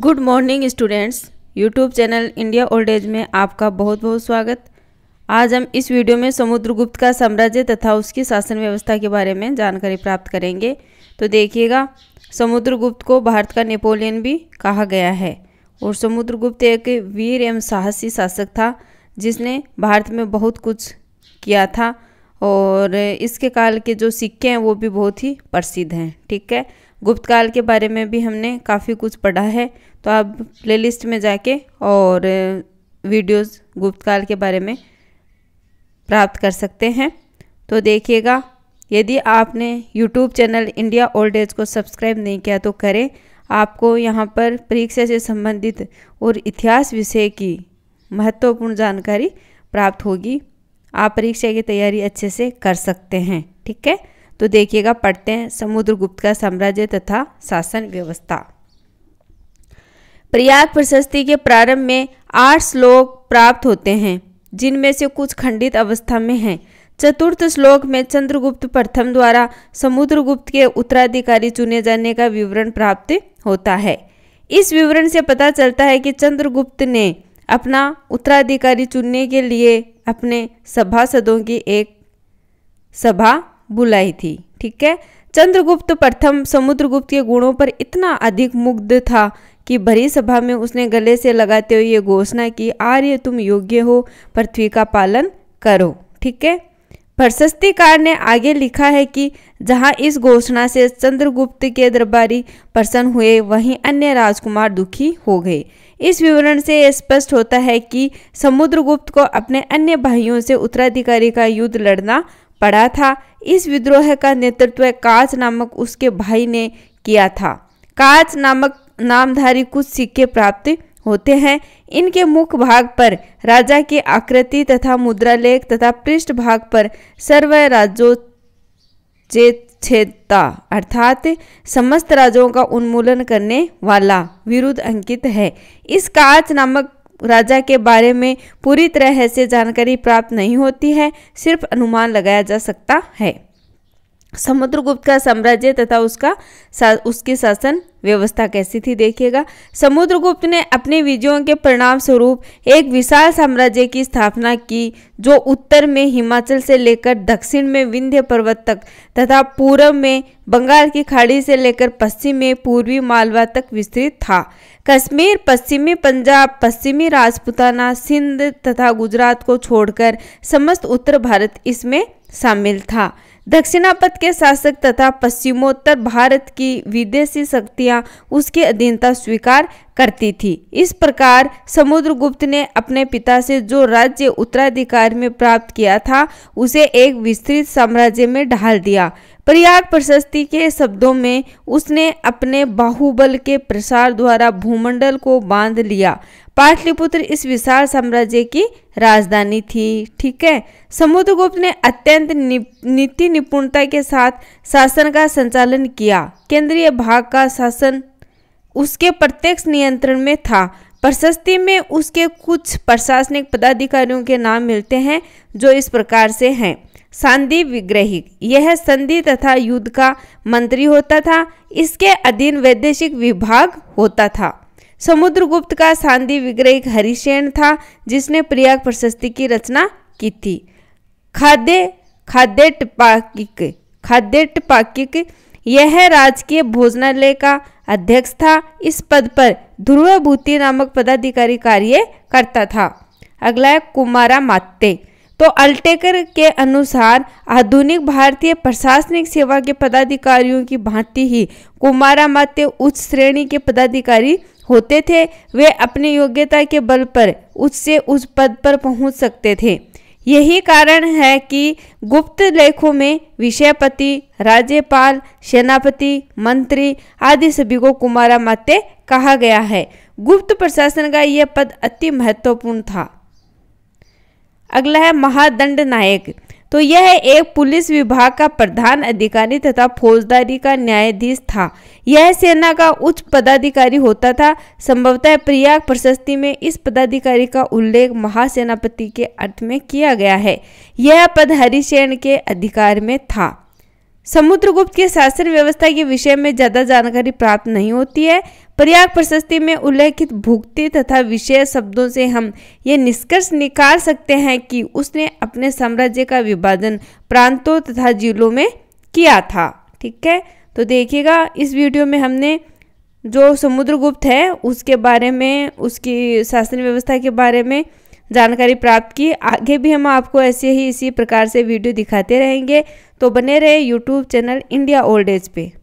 good morning students YouTube channel India old age में आपका बहुत बहुत स्वागत आज हम इस वीडियो में समुद्रगुप्त का साम्राज्य तथा उसकी शासन व्यवस्था के बारे में जानकारी प्राप्त करेंगे तो देखिएगा समुद्रगुप्त को भारत का नेपोलियन भी कहा गया है और समुद्रगुप्त एक वीर एवं साहसी शासक था जिसने भारत में बहुत कुछ किया था और इसके काल के जो सिक्के हैं वो भी बहुत ही प्रसिद्ध हैं ठीक है गुप्तकाल के बारे में भी हमने काफ़ी कुछ पढ़ा है तो आप प्लेलिस्ट में जाके और वीडियोस गुप्तकाल के बारे में प्राप्त कर सकते हैं तो देखिएगा यदि आपने YouTube channel India old age को सब्सक्राइब नहीं किया तो करें आपको यहाँ पर परीक्षा से संबंधित और इतिहास विषय की महत्वपूर्ण जानकारी प्राप्त होगी आप परीक्षा की तैयारी अच्छे से कर सकते हैं ठीक है तो देखिएगा पढ़ते हैं समुद्रगुप्त का साम्राज्य तथा शासन व्यवस्था प्रयाग प्रशस्ति के प्रारंभ में आठ श्लोक प्राप्त होते हैं जिनमें से कुछ खंडित अवस्था में हैं चतुर्थ श्लोक में चंद्रगुप्त प्रथम द्वारा समुद्रगुप्त के उत्तराधिकारी चुने जाने का विवरण प्राप्त होता है इस विवरण से पता चलता है कि चंद्रगुप्त ने अपना उत्तराधिकारी चुनने के लिए अपने सभासदों की एक सभा बुलाई थी ठीक है चंद्रगुप्त प्रथम समुद्रगुप्त के गुणों पर इतना अधिक मुग्ध था कि भरी सभा में उसने गले से लगाते हुए ये घोषणा की आर्य तुम योग्य हो पृथ्वी का पालन करो ठीक है प्रशस्तिकार ने आगे लिखा है कि जहाँ इस घोषणा से चंद्रगुप्त के दरबारी प्रसन्न हुए वहीं अन्य राजकुमार दुखी हो गए इस विवरण से स्पष्ट होता है कि समुद्रगुप्त को अपने अन्य भाइयों से उत्तराधिकारी का युद्ध लड़ना पड़ा था इस विद्रोह का नेतृत्व काच नामक उसके भाई ने किया था काच नामक नामधारी कुछ सिक्के प्राप्त होते हैं इनके मुख्य भाग पर राजा की आकृति तथा मुद्रा लेख तथा पृष्ठ भाग पर सर्व राज्यों छेदता अर्थात समस्त राज्यों का उन्मूलन करने वाला विरुद्ध अंकित है इस काच नामक राजा के बारे में पूरी तरह से जानकारी प्राप्त नहीं होती है सिर्फ अनुमान लगाया जा सकता है समुद्रगुप्त का साम्राज्य तथा उसका सा, उसकी शासन व्यवस्था कैसी थी देखिएगा समुद्रगुप्त ने अपने विजयों के परिणाम स्वरूप एक विशाल साम्राज्य की स्थापना की जो उत्तर में हिमाचल से लेकर दक्षिण में विंध्य पर्वत तक तथा पूर्व में बंगाल की खाड़ी से लेकर पश्चिम में पूर्वी मालवा तक विस्तृत था कश्मीर पश्चिमी पंजाब पश्चिमी राजपुताना सिंध तथा गुजरात को छोड़कर समस्त उत्तर भारत इसमें शामिल था दक्षिणापथ के शासक तथा पश्चिमोत्तर भारत की विदेशी शक्तियां उसकी अधीनता स्वीकार करती थी इस प्रकार समुद्रगुप्त ने अपने पिता से जो राज्य उत्तराधिकार में प्राप्त किया था उसे एक विस्तृत साम्राज्य में ढाल दिया प्रयाग प्रशस्ति के शब्दों में उसने अपने बाहुबल के प्रसार द्वारा भूमंडल को बांध लिया पाटलिपुत्र इस विशाल साम्राज्य की राजधानी थी ठीक है समुद्रगुप्त ने अत्यंत नीति निपुणता के साथ शासन का संचालन किया केंद्रीय भाग का शासन उसके प्रत्यक्ष नियंत्रण में था प्रशस्ति में उसके कुछ प्रशासनिक पदाधिकारियों के नाम मिलते हैं जो इस प्रकार से हैं संधि विग्रही यह संधि तथा युद्ध का मंत्री होता था इसके अधीन वैदेशिक विभाग होता था समुद्रगुप्त का सांधि विग्रहिक हरिसेन था जिसने प्रयाग प्रशस्ति की रचना की थी खाद्य खाद्य टपाकिक खाद्य टपाकिक यह राजकीय भोजनालय का अध्यक्ष था इस पद पर ध्रुवभूति नामक पदाधिकारी कार्य करता था अगला है कुमारा माते तो अल्टेकर के अनुसार आधुनिक भारतीय प्रशासनिक सेवा के पदाधिकारियों की भांति ही कुमारामाते उच्च श्रेणी के पदाधिकारी होते थे वे अपनी योग्यता के बल पर उससे उस उच्च पद पर पहुंच सकते थे यही कारण है कि गुप्त लेखों में विषयपति राज्यपाल सेनापति मंत्री आदि सभी को कुमारा माते कहा गया है गुप्त प्रशासन का यह पद अति महत्वपूर्ण था अगला है महादंड नायक तो यह एक पुलिस विभाग का प्रधान अधिकारी तथा फौजदारी का न्यायाधीश था यह सेना का उच्च पदाधिकारी होता था संभवतः प्रयाग प्रशस्ति में इस पदाधिकारी का उल्लेख महासेनापति के अर्थ में किया गया है यह पद हरिसेन के अधिकार में था समुद्रगुप्त के शासन व्यवस्था के विषय में ज़्यादा जानकारी प्राप्त नहीं होती है प्रयाग प्रशस्ति में उल्लेखित भुक्ति तथा विषय शब्दों से हम ये निष्कर्ष निकाल सकते हैं कि उसने अपने साम्राज्य का विभाजन प्रांतों तथा जिलों में किया था ठीक है तो देखिएगा इस वीडियो में हमने जो समुद्रगुप्त है उसके बारे में उसकी शासन व्यवस्था के बारे में जानकारी प्राप्त की आगे भी हम आपको ऐसे ही इसी प्रकार से वीडियो दिखाते रहेंगे तो बने रहे YouTube channel India old age पे